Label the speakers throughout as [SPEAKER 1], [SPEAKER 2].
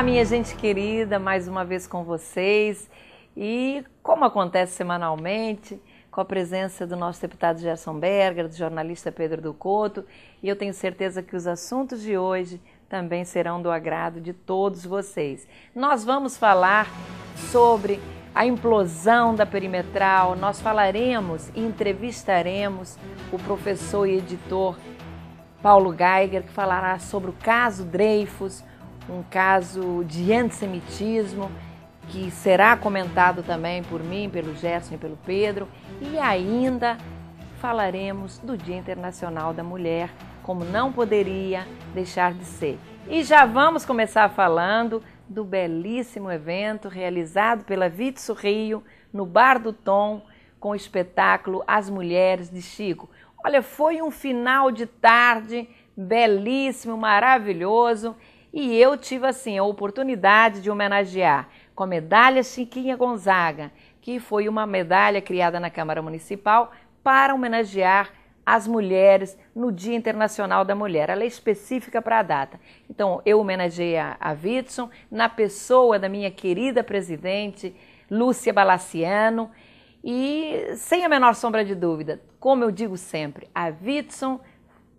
[SPEAKER 1] Olá, minha gente querida, mais uma vez com vocês. E como acontece semanalmente, com a presença do nosso deputado Gerson Berger, do jornalista Pedro do Couto, e eu tenho certeza que os assuntos de hoje também serão do agrado de todos vocês. Nós vamos falar sobre a implosão da perimetral, nós falaremos e entrevistaremos o professor e editor Paulo Geiger, que falará sobre o caso Dreyfus, um caso de antissemitismo que será comentado também por mim, pelo Gerson e pelo Pedro, e ainda falaremos do Dia Internacional da Mulher, como não poderia deixar de ser. E já vamos começar falando do belíssimo evento realizado pela Vitsu Rio no Bar do Tom com o espetáculo As Mulheres de Chico. Olha, foi um final de tarde belíssimo, maravilhoso e eu tive assim a oportunidade de homenagear com a medalha Chiquinha Gonzaga, que foi uma medalha criada na Câmara Municipal para homenagear as mulheres no Dia Internacional da Mulher. Ela é específica para a data. Então, eu homenageei a, a na pessoa da minha querida presidente, Lúcia Balaciano. E, sem a menor sombra de dúvida, como eu digo sempre, a Vitson,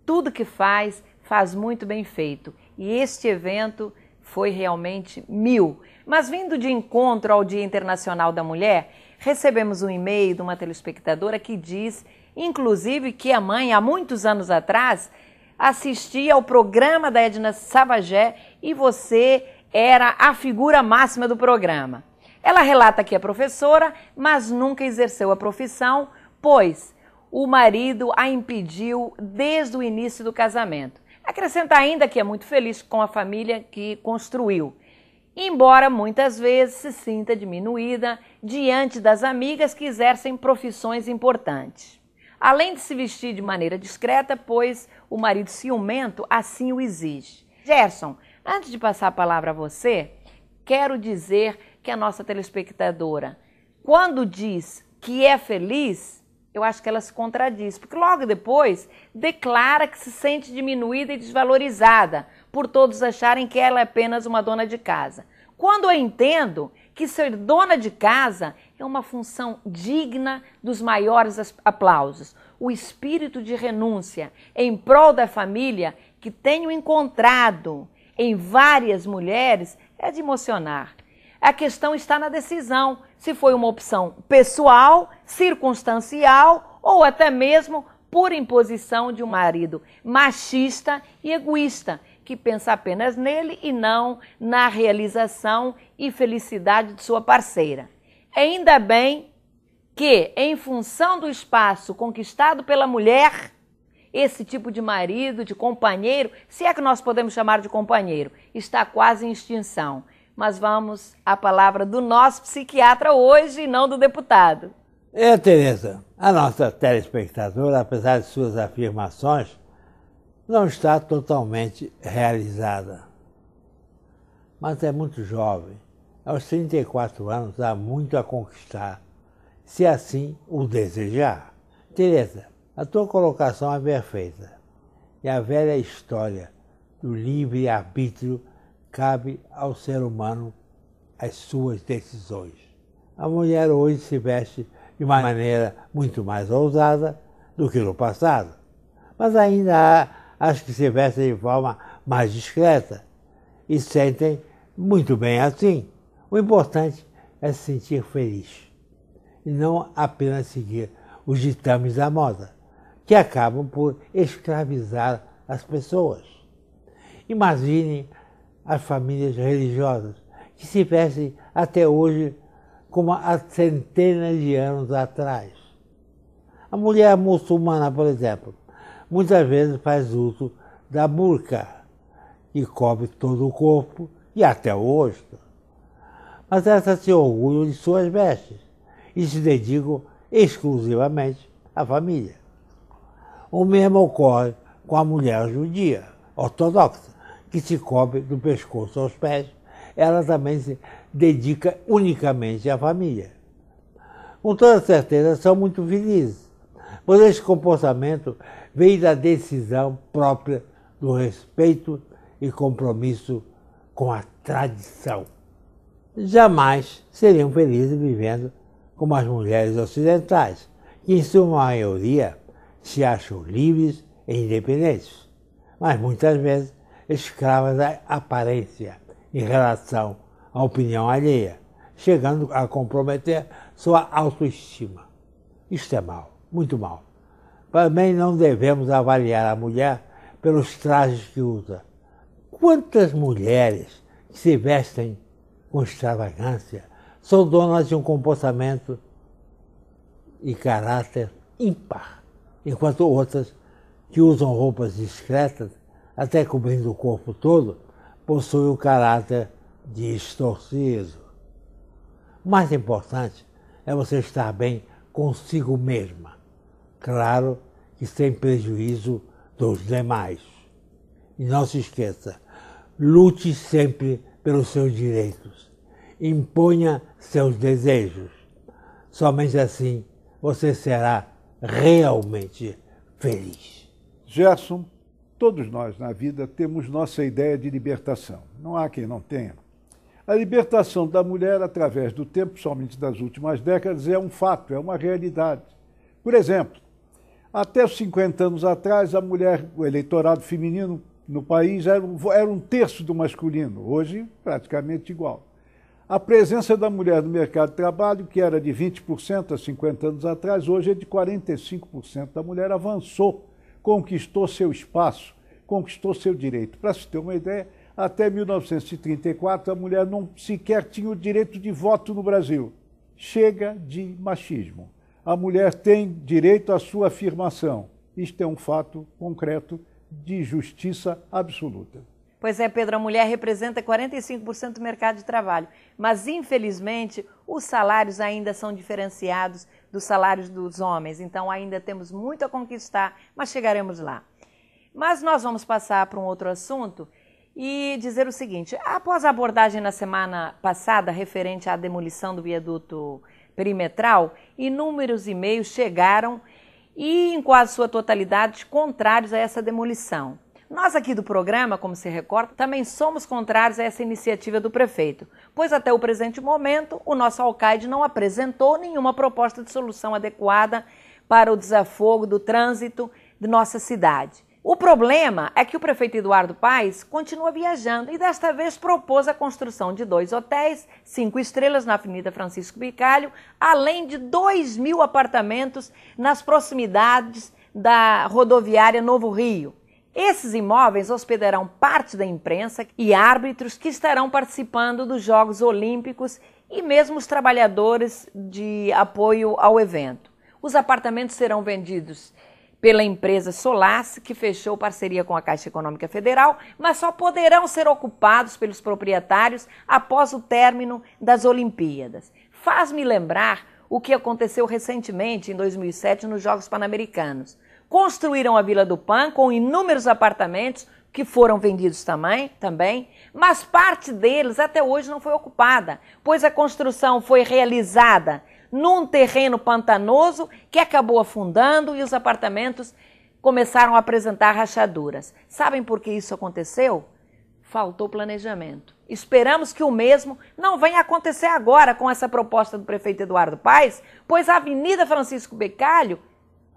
[SPEAKER 1] tudo que faz, faz muito bem feito e este evento foi realmente mil. Mas vindo de encontro ao Dia Internacional da Mulher, recebemos um e-mail de uma telespectadora que diz, inclusive, que a mãe, há muitos anos atrás, assistia ao programa da Edna Savagé e você era a figura máxima do programa. Ela relata que é professora, mas nunca exerceu a profissão, pois o marido a impediu desde o início do casamento. Acrescenta ainda que é muito feliz com a família que construiu, embora muitas vezes se sinta diminuída diante das amigas que exercem profissões importantes. Além de se vestir de maneira discreta, pois o marido ciumento assim o exige. Gerson, antes de passar a palavra a você, quero dizer que a nossa telespectadora, quando diz que é feliz, eu acho que ela se contradiz, porque logo depois declara que se sente diminuída e desvalorizada por todos acharem que ela é apenas uma dona de casa. Quando eu entendo que ser dona de casa é uma função digna dos maiores aplausos, o espírito de renúncia em prol da família que tenho encontrado em várias mulheres é de emocionar. A questão está na decisão se foi uma opção pessoal, circunstancial ou até mesmo por imposição de um marido machista e egoísta que pensa apenas nele e não na realização e felicidade de sua parceira. Ainda bem que, em função do espaço conquistado pela mulher, esse tipo de marido, de companheiro, se é que nós podemos chamar de companheiro, está quase em extinção mas vamos à palavra do nosso psiquiatra hoje e não do deputado.
[SPEAKER 2] É, Tereza, a nossa telespectadora, apesar de suas afirmações, não está totalmente realizada. Mas é muito jovem. Aos 34 anos há muito a conquistar, se assim o desejar. Tereza, a tua colocação é perfeita. E a velha história do livre-arbítrio cabe ao ser humano as suas decisões. A mulher hoje se veste de uma maneira muito mais ousada do que no passado, mas ainda há as que se vestem de forma mais discreta e sentem muito bem assim. O importante é se sentir feliz e não apenas seguir os ditames da moda, que acabam por escravizar as pessoas. Imagine as famílias religiosas, que se vestem até hoje como há centenas de anos atrás. A mulher muçulmana, por exemplo, muitas vezes faz uso da burca, que cobre todo o corpo e até o rosto. Mas elas se orgulham de suas vestes e se dedicam exclusivamente à família. O mesmo ocorre com a mulher judia ortodoxa, que se cobre do pescoço aos pés, ela também se dedica unicamente à família. Com toda certeza, são muito felizes, pois este comportamento veio da decisão própria do respeito e compromisso com a tradição. Jamais seriam felizes vivendo como as mulheres ocidentais, que em sua maioria se acham livres e independentes, mas muitas vezes escrava da aparência em relação à opinião alheia, chegando a comprometer sua autoestima. Isto é mal, muito mal. Também não devemos avaliar a mulher pelos trajes que usa. Quantas mulheres que se vestem com extravagância são donas de um comportamento e caráter ímpar, enquanto outras que usam roupas discretas até cobrindo o corpo todo, possui o caráter distorcido. O mais importante é você estar bem consigo mesma, claro que sem prejuízo dos demais. E não se esqueça, lute sempre pelos seus direitos, imponha seus desejos. Somente assim você será realmente feliz.
[SPEAKER 3] Gerson, Todos nós na vida temos nossa ideia de libertação. Não há quem não tenha. A libertação da mulher através do tempo, somente das últimas décadas, é um fato, é uma realidade. Por exemplo, até 50 anos atrás, a mulher, o eleitorado feminino no país era um, era um terço do masculino, hoje praticamente igual. A presença da mulher no mercado de trabalho, que era de 20% há 50 anos atrás, hoje é de 45%. A mulher avançou conquistou seu espaço, conquistou seu direito. Para se ter uma ideia, até 1934 a mulher não sequer tinha o direito de voto no Brasil. Chega de machismo. A mulher tem direito à sua afirmação. Isto é um fato concreto de justiça absoluta.
[SPEAKER 1] Pois é, Pedro, a mulher representa 45% do mercado de trabalho, mas infelizmente os salários ainda são diferenciados, dos salários dos homens. Então ainda temos muito a conquistar, mas chegaremos lá. Mas nós vamos passar para um outro assunto e dizer o seguinte: após a abordagem na semana passada referente à demolição do viaduto perimetral, inúmeros e-mails chegaram e, em quase sua totalidade, contrários a essa demolição. Nós aqui do programa, como se recorda, também somos contrários a essa iniciativa do prefeito, pois até o presente momento o nosso alcaide não apresentou nenhuma proposta de solução adequada para o desafogo do trânsito de nossa cidade. O problema é que o prefeito Eduardo Paes continua viajando e desta vez propôs a construção de dois hotéis, cinco estrelas na Avenida Francisco Bicalho, além de dois mil apartamentos nas proximidades da rodoviária Novo Rio. Esses imóveis hospedarão parte da imprensa e árbitros que estarão participando dos Jogos Olímpicos e mesmo os trabalhadores de apoio ao evento. Os apartamentos serão vendidos pela empresa Solace, que fechou parceria com a Caixa Econômica Federal, mas só poderão ser ocupados pelos proprietários após o término das Olimpíadas. Faz-me lembrar o que aconteceu recentemente, em 2007, nos Jogos Pan-Americanos construíram a Vila do Pan com inúmeros apartamentos que foram vendidos também, também, mas parte deles até hoje não foi ocupada, pois a construção foi realizada num terreno pantanoso que acabou afundando e os apartamentos começaram a apresentar rachaduras. Sabem por que isso aconteceu? Faltou planejamento. Esperamos que o mesmo não venha acontecer agora com essa proposta do prefeito Eduardo Paes, pois a Avenida Francisco Becalho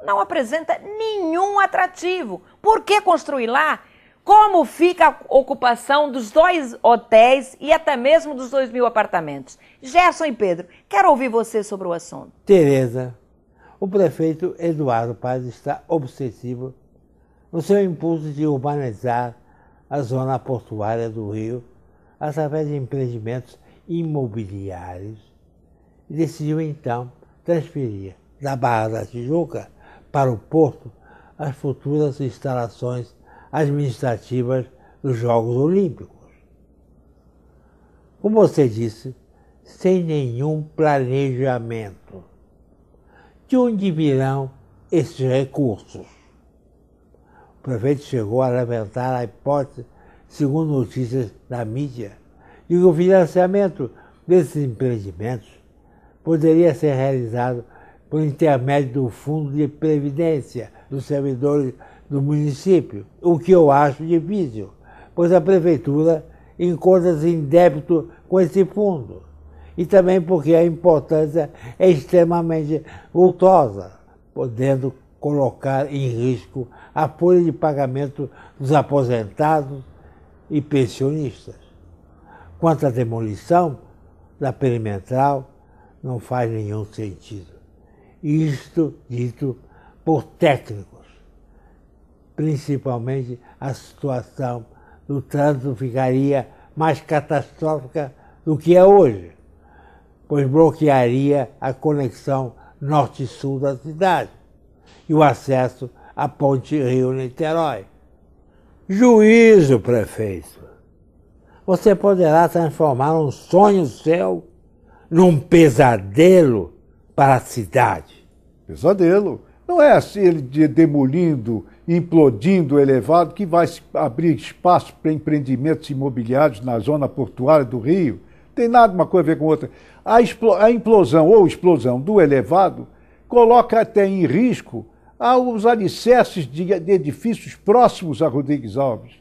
[SPEAKER 1] não apresenta nenhum atrativo. Por que construir lá? Como fica a ocupação dos dois hotéis e até mesmo dos dois mil apartamentos? Gerson e Pedro, quero ouvir você sobre o assunto.
[SPEAKER 2] Tereza, o prefeito Eduardo Paz está obsessivo no seu impulso de urbanizar a zona portuária do Rio através de empreendimentos imobiliários e decidiu então transferir da Barra da Tijuca para o Porto as futuras instalações administrativas dos Jogos Olímpicos. Como você disse, sem nenhum planejamento. De onde virão esses recursos? O prefeito chegou a levantar a hipótese, segundo notícias da mídia, de que o financiamento desses empreendimentos poderia ser realizado por intermédio do Fundo de Previdência dos servidores do município, o que eu acho difícil, pois a prefeitura encontra-se em débito com esse fundo. E também porque a importância é extremamente vultosa, podendo colocar em risco a folha de pagamento dos aposentados e pensionistas. Quanto à demolição da perimetral, não faz nenhum sentido isto dito por técnicos, principalmente a situação do trânsito ficaria mais catastrófica do que é hoje, pois bloquearia a conexão norte-sul da cidade e o acesso à ponte Rio-Niterói. Juízo, prefeito! Você poderá transformar um sonho seu num pesadelo
[SPEAKER 3] para a cidade. Pesadelo. Não é assim ele de demolindo, implodindo o elevado que vai abrir espaço para empreendimentos imobiliários na zona portuária do Rio. Tem nada uma coisa a ver com outra. A, a implosão ou explosão do elevado coloca até em risco ah, os alicerces de, edifícios próximos a Rodrigues Alves.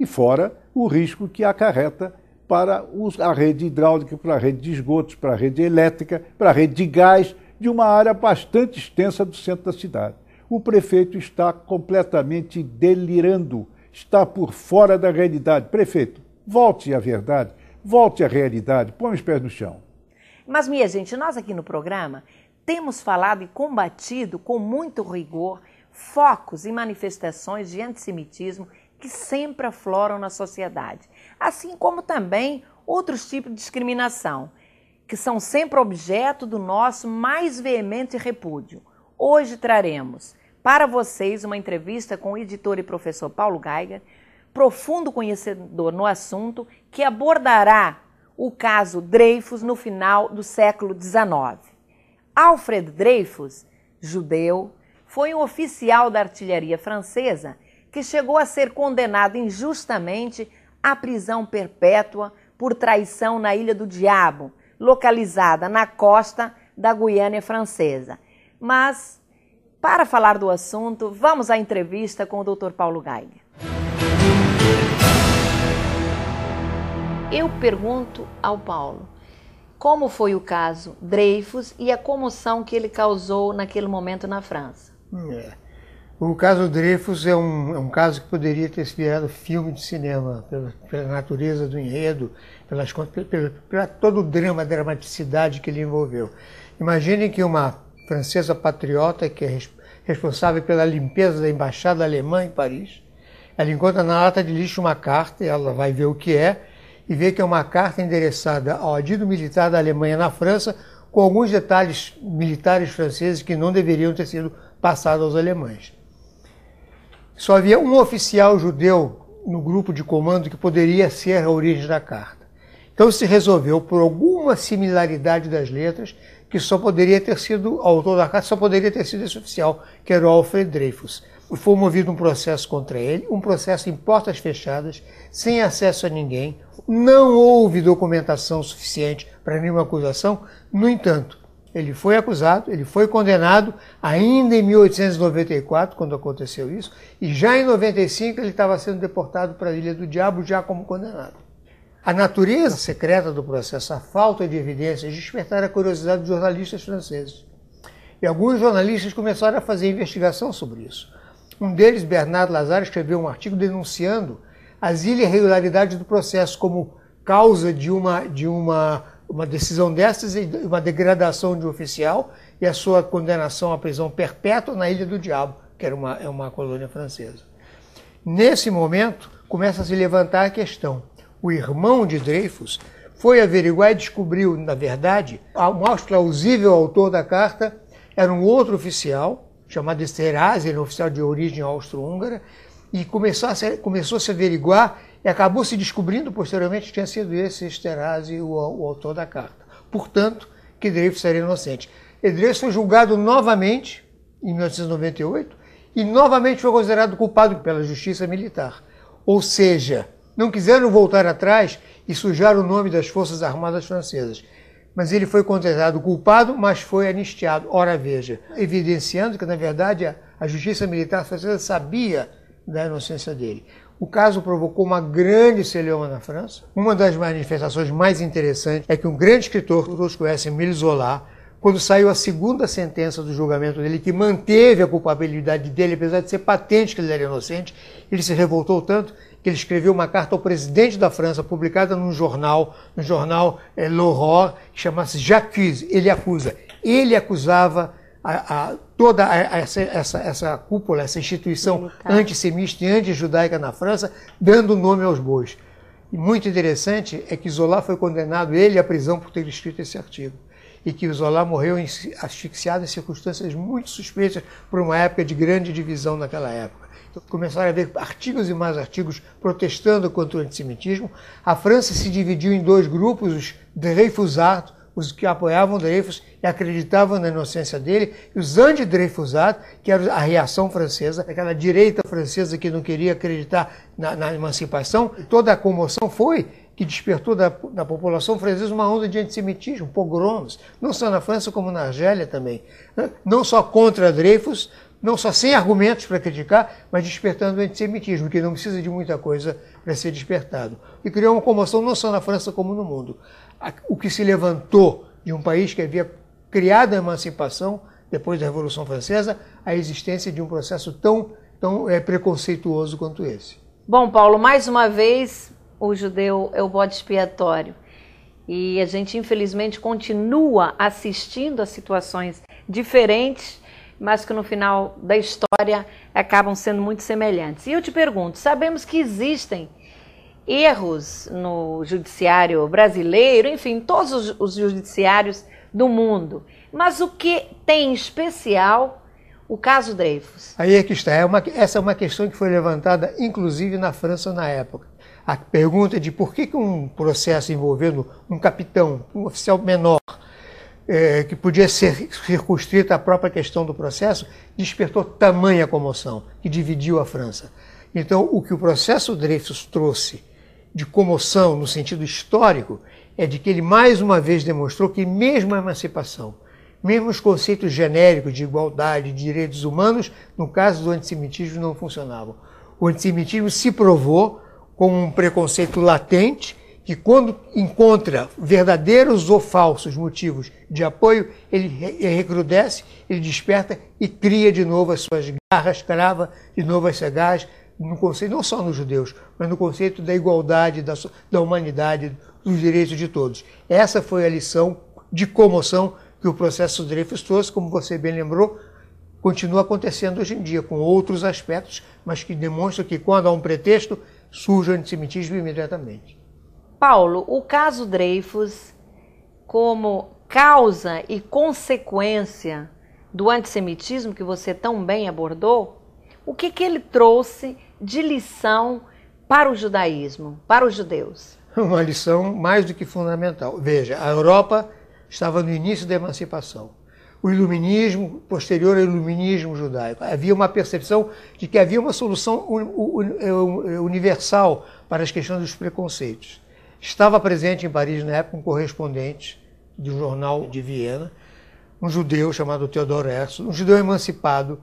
[SPEAKER 3] E fora o risco que acarreta para a rede hidráulica, para a rede de esgotos, para a rede elétrica, para a rede de gás, de uma área bastante extensa do centro da cidade. O prefeito está completamente delirando, está por fora da realidade. Prefeito, volte à verdade, volte à realidade, põe os pés no chão.
[SPEAKER 1] Mas, minha gente, nós aqui no programa temos falado e combatido com muito rigor focos e manifestações de antissemitismo que sempre afloram na sociedade assim como também outros tipos de discriminação, que são sempre objeto do nosso mais veemente repúdio. Hoje traremos para vocês uma entrevista com o editor e professor Paulo Geiger, profundo conhecedor no assunto, que abordará o caso Dreyfus no final do século XIX. Alfred Dreyfus, judeu, foi um oficial da artilharia francesa que chegou a ser condenado injustamente à prisão perpétua por traição na Ilha do Diabo, localizada na costa da Guiana Francesa. Mas, para falar do assunto, vamos à entrevista com o Dr. Paulo Geiger. Eu pergunto ao Paulo como foi o caso Dreyfus e a comoção que ele causou naquele momento na França.
[SPEAKER 4] É. O caso Dreyfus é um, é um caso que poderia ter se virado filme de cinema, pela, pela natureza do enredo, pelas, pela, todo o drama, a dramaticidade que ele envolveu. Imaginem que uma francesa patriota, que é responsável pela limpeza da embaixada alemã em Paris, ela encontra na lata de lixo uma carta, e ela vai ver o que é, e vê que é uma carta endereçada ao adido militar da Alemanha na França, com alguns detalhes militares franceses que não deveriam ter sido passados aos alemães. Só havia um oficial judeu no grupo de comando que poderia ser a origem da carta. Então se resolveu por alguma similaridade das letras que só poderia ter sido, o autor da carta só poderia ter sido esse oficial, que era o Alfred Dreyfus. Foi movido um processo contra ele, um processo em portas fechadas, sem acesso a ninguém. Não houve documentação suficiente para nenhuma acusação. No entanto, ele foi acusado, ele foi condenado ainda em 1894, quando aconteceu isso, e já em 95 ele estava sendo deportado para a Ilha do Diabo, já como condenado. A natureza secreta do processo, a falta de evidências, despertaram a curiosidade dos jornalistas franceses. E alguns jornalistas começaram a fazer investigação sobre isso. Um deles, Bernardo Lazar, escreveu um artigo denunciando as irregularidades do processo como causa de uma, de uma uma decisão dessas e uma degradação de um oficial e a sua condenação à prisão perpétua na Ilha do Diabo, que era uma, é uma colônia francesa. Nesse momento, começa a se levantar a questão. O irmão de Dreyfus foi averiguar e descobriu, na verdade, o mais plausível autor da carta era um outro oficial, chamado Esterházy, um oficial de origem austro-húngara, e começou a se, começou a se averiguar e acabou se descobrindo posteriormente que tinha sido esse Esterhazy o, o autor da carta. Portanto, que Dreyfus seria inocente. Dreyfus foi julgado novamente, em 1998, e novamente foi considerado culpado pela justiça militar. Ou seja, não quiseram voltar atrás e sujar o nome das Forças Armadas Francesas. Mas ele foi considerado culpado, mas foi anistiado. Ora, veja, evidenciando que, na verdade, a justiça militar francesa sabia da inocência dele. O caso provocou uma grande celeuma na França. Uma das manifestações mais interessantes é que um grande escritor, todos conhecem, Emile Zola, quando saiu a segunda sentença do julgamento dele, que manteve a culpabilidade dele, apesar de ser patente que ele era inocente, ele se revoltou tanto que ele escreveu uma carta ao presidente da França, publicada num jornal, no jornal é, eh, L'Aurore, que chamava-se J'accuse, ele acusa. Ele acusava a, a, toda essa, essa, essa, cúpula, essa instituição Militar. antissemista e anti-judaica na França, dando nome aos bois. E muito interessante é que Zola foi condenado, ele, à prisão por ter escrito esse artigo. E que Zola morreu asfixiado em circunstâncias muito suspeitas por uma época de grande divisão naquela época. Então, começaram a haver artigos e mais artigos protestando contra o antissemitismo. A França se dividiu em dois grupos, os Dreyfusards, os que apoiavam Dreyfus e acreditavam na inocência dele, e os anti-Dreyfusados, que era a reação francesa, aquela direita francesa que não queria acreditar na, na emancipação. E toda a comoção foi que despertou da, da, população francesa uma onda de antissemitismo, pogroms, não só na França como na Argélia também. Não só contra Dreyfus, não só sem argumentos para criticar, mas despertando o antissemitismo, que não precisa de muita coisa para ser despertado. E criou uma comoção não só na França como no mundo o que se levantou de um país que havia criado a emancipação depois da Revolução Francesa, a existência de um processo tão, tão é, preconceituoso quanto esse.
[SPEAKER 1] Bom, Paulo, mais uma vez o judeu é o bode expiatório. E a gente, infelizmente, continua assistindo a situações diferentes, mas que no final da história acabam sendo muito semelhantes. E eu te pergunto: sabemos que existem erros no judiciário brasileiro, enfim, todos os, os judiciários do mundo. Mas o que tem especial o caso Dreyfus?
[SPEAKER 4] Aí é que está. É uma, essa é uma questão que foi levantada, inclusive, na França na época. A pergunta de por que, que um processo envolvendo um capitão, um oficial menor, é, que podia ser circunscrito à própria questão do processo, despertou tamanha comoção, que dividiu a França. Então, o que o processo Dreyfus trouxe de comoção no sentido histórico é de que ele mais uma vez demonstrou que, mesmo a emancipação, mesmo os conceitos genéricos de igualdade de direitos humanos, no caso do antissemitismo, não funcionavam. O antissemitismo se provou como um preconceito latente que, quando encontra verdadeiros ou falsos motivos de apoio, ele recrudesce, ele desperta e cria de novo as suas garras, crava de novo as garras no conceito, não só nos judeus, mas no conceito da igualdade, da, da humanidade, dos direitos de todos. Essa foi a lição de comoção que o processo Dreyfus trouxe, como você bem lembrou, continua acontecendo hoje em dia, com outros aspectos, mas que demonstram que quando há um pretexto, surge o antissemitismo imediatamente.
[SPEAKER 1] Paulo, o caso Dreyfus, como causa e consequência do antissemitismo que você tão bem abordou, o que, que ele trouxe de lição para o judaísmo, para os judeus?
[SPEAKER 4] Uma lição mais do que fundamental. Veja, a Europa estava no início da emancipação. O iluminismo, posterior ao iluminismo judaico, havia uma percepção de que havia uma solução é, é, universal para as questões dos preconceitos. Estava presente em Paris, na época, um correspondente de um jornal de Viena, um judeu chamado Teodoro Herzl, um judeu emancipado,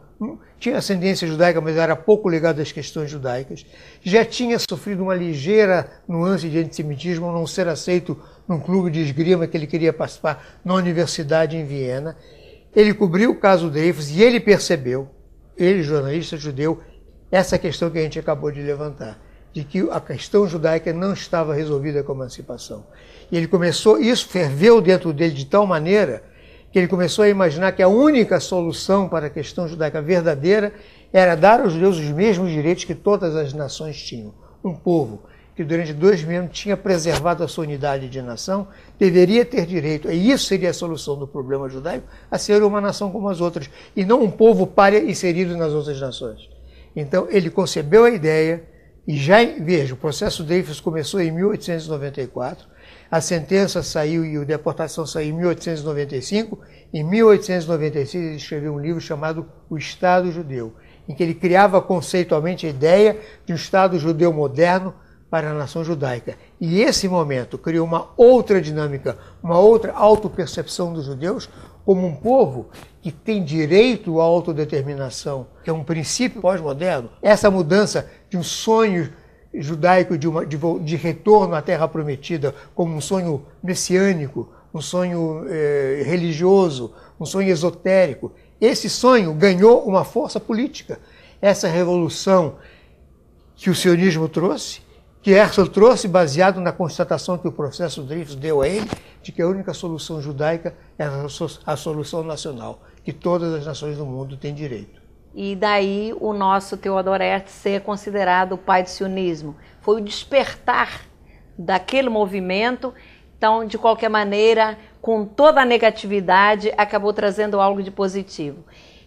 [SPEAKER 4] tinha ascendência judaica, mas era pouco ligado às questões judaicas, já tinha sofrido uma ligeira nuance de antissemitismo ao não ser aceito num clube de esgrima que ele queria participar na universidade em Viena. Ele cobriu o caso Dreyfus e ele percebeu, ele jornalista judeu, essa questão que a gente acabou de levantar, de que a questão judaica não estava resolvida com a emancipação. E ele começou, isso ferveu dentro dele de tal maneira que ele começou a imaginar que a única solução para a questão judaica verdadeira era dar aos judeus os mesmos direitos que todas as nações tinham. Um povo que durante dois mil anos tinha preservado a sua unidade de nação deveria ter direito, e isso seria a solução do problema judaico, a ser uma nação como as outras, e não um povo párea inserido nas outras nações. Então ele concebeu a ideia, e já, veja, o processo Dreyfus começou em 1894, a sentença saiu e a deportação saiu em 1895. Em 1896 ele escreveu um livro chamado O Estado Judeu, em que ele criava conceitualmente a ideia de um Estado judeu moderno para a nação judaica. E esse momento criou uma outra dinâmica, uma outra autopercepção dos judeus como um povo que tem direito à autodeterminação, que é um princípio pós-moderno. Essa mudança de um sonho judaico de, uma, de, de retorno à Terra Prometida como um sonho messiânico, um sonho eh, religioso, um sonho esotérico. Esse sonho ganhou uma força política. Essa revolução que o sionismo trouxe, que Herzl trouxe baseado na constatação que o processo Dreyfus deu a ele, de que a única solução judaica é a solução nacional, que todas as nações do mundo têm direito
[SPEAKER 1] e daí o nosso Theodor Herzl ser considerado o pai do sionismo. Foi o despertar daquele movimento. Então, de qualquer maneira, com toda a negatividade, acabou trazendo algo de positivo.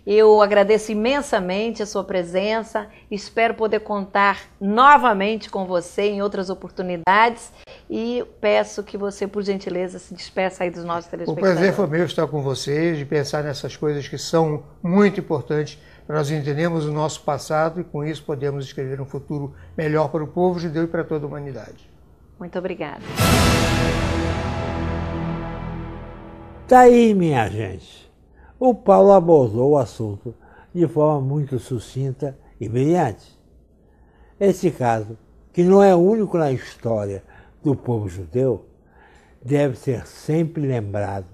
[SPEAKER 1] Eu agradeço imensamente a sua presença, espero poder contar novamente com você em outras oportunidades e peço que você, por gentileza, se despeça aí dos nossos telespectadores. O prazer foi
[SPEAKER 4] meu estar com vocês, de pensar nessas coisas que são muito importantes nós entendemos o nosso passado e com isso podemos escrever um futuro melhor para o povo judeu e para toda a humanidade.
[SPEAKER 1] Muito obrigada.
[SPEAKER 4] Tá
[SPEAKER 2] aí, minha gente. O Paulo abordou o assunto de forma muito sucinta e brilhante. Esse caso, que não é único na história do povo judeu, deve ser sempre lembrado.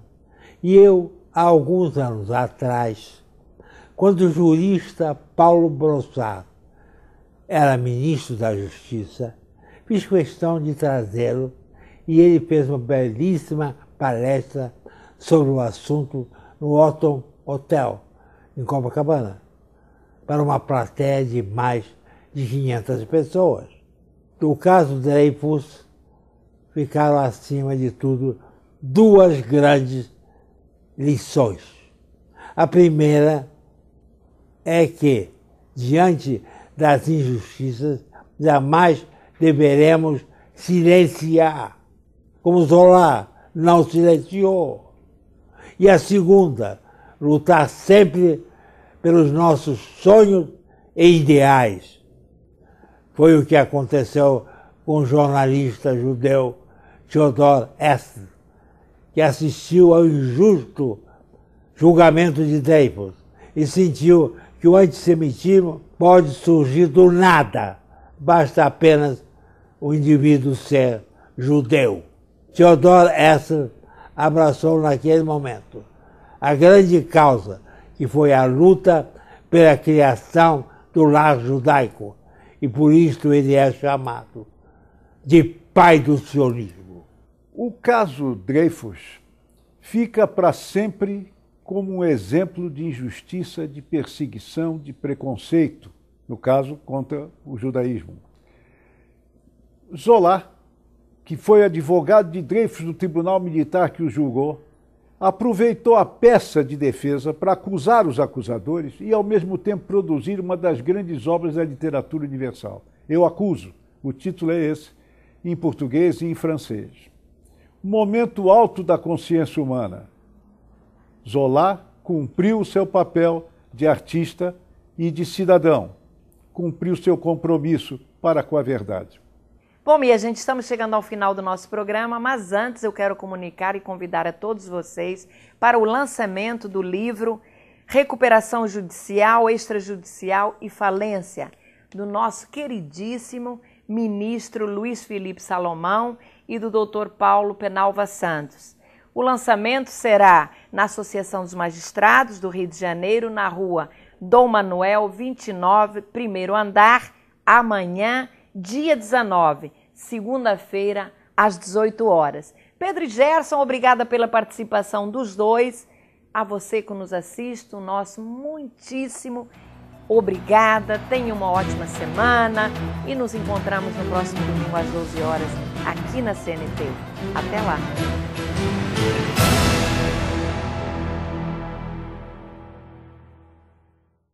[SPEAKER 2] E eu, há alguns anos atrás, quando o jurista Paulo Brossard era ministro da Justiça, fiz questão de trazê-lo e ele fez uma belíssima palestra sobre o assunto no Otton Hotel, em Copacabana, para uma plateia de mais de 500 pessoas. No caso Dreyfus, ficaram acima de tudo duas grandes lições. A primeira é que, diante das injustiças, jamais deveremos silenciar, como Zola não silenciou. E a segunda, lutar sempre pelos nossos sonhos e ideais. Foi o que aconteceu com o jornalista judeu Theodor Herzl, que assistiu ao injusto julgamento de Dreyfus e sentiu que o antissemitismo pode surgir do nada, basta apenas o indivíduo ser judeu. Theodor Herzl abraçou naquele momento a grande causa, que foi a luta pela criação do lar judaico, e por isso ele é chamado de pai do sionismo. O caso Dreyfus fica para sempre como um
[SPEAKER 3] exemplo de injustiça, de perseguição, de preconceito, no caso contra o judaísmo. Zola, que foi advogado de Dreyfus do Tribunal Militar que o julgou, aproveitou a peça de defesa para acusar os acusadores e, ao mesmo tempo, produzir uma das grandes obras da literatura universal. Eu acuso. O título é esse, em português e em francês. Momento alto da consciência humana. Zola cumpriu o seu papel de artista e de cidadão, cumpriu seu compromisso para com a verdade.
[SPEAKER 1] Bom, e a gente estamos chegando ao final do nosso programa, mas antes eu quero comunicar e convidar a todos vocês para o lançamento do livro Recuperação Judicial, Extrajudicial e Falência, do nosso queridíssimo ministro Luiz Felipe Salomão e do doutor Paulo Penalva Santos. O lançamento será na Associação dos Magistrados do Rio de Janeiro, na rua Dom Manuel 29, primeiro andar, amanhã, dia 19, segunda-feira, às 18 horas. Pedro e Gerson, obrigada pela participação dos dois. A você que nos assiste, o nosso muitíssimo obrigada. Tenha uma ótima semana e nos encontramos no próximo domingo às 12 horas aqui na CNT. Até lá!